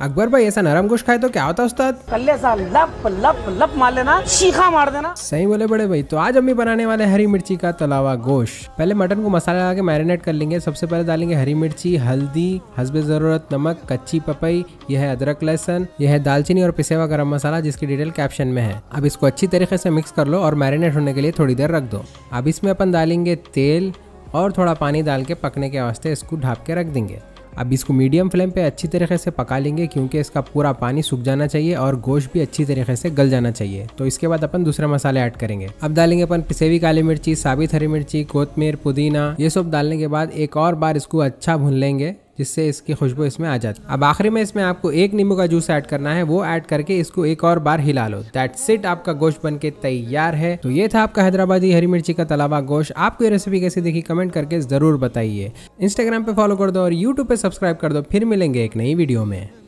अकबर भाई ऐसा नरम गोश खाए तो क्या होता उस्ताद कल्ले लप लप लप मार लेना शीखा मार देना सही बोले बड़े भाई तो आज अम्मी बनाने वाले हरी मिर्ची का तलावा गोश पहले मटन को मसाला लगा के मैरिनेट कर लेंगे सबसे पहले डालेंगे हरी मिर्ची हल्दी हसबे जरूरत नमक कच्ची पपई यह है अदरक लहसन यह है दालचीनी और पिसेवा गर्म मसाला जिसकी डिटेल कैप्शन में है अब इसको अच्छी तरीके से मिक्स कर लो और मैरिनेट होने के लिए थोड़ी देर रख दो अब इसमें अपन डालेंगे तेल और थोड़ा पानी डाल के पकने के वास्ते इसको ढाप के रख देंगे अब इसको मीडियम फ्लेम पे अच्छी तरीके से पका लेंगे क्योंकि इसका पूरा पानी सूख जाना चाहिए और गोश्त भी अच्छी तरीके से गल जाना चाहिए तो इसके बाद अपन दूसरे मसाले ऐड करेंगे अब डालेंगे अपन पिसेवी काली मिर्ची साबित हरी मिर्ची कोतमीर पुदीना ये सब डालने के बाद एक और बार इसको अच्छा भून लेंगे जिससे इसकी खुशबू इसमें आ जाती अब आखिरी में इसमें आपको एक नींबू का जूस ऐड करना है वो ऐड करके इसको एक और बार हिला लो दैट सिट आपका गोश्त बन के तैयार है तो ये था आपका हैदराबादी हरी मिर्ची का तलावा गोश्त आपको ये रेसिपी कैसी देखी कमेंट करके जरूर बताइए इंस्टाग्राम पे फॉलो कर दो और यूट्यूब पे सब्सक्राइब कर दो फिर मिलेंगे एक नई वीडियो में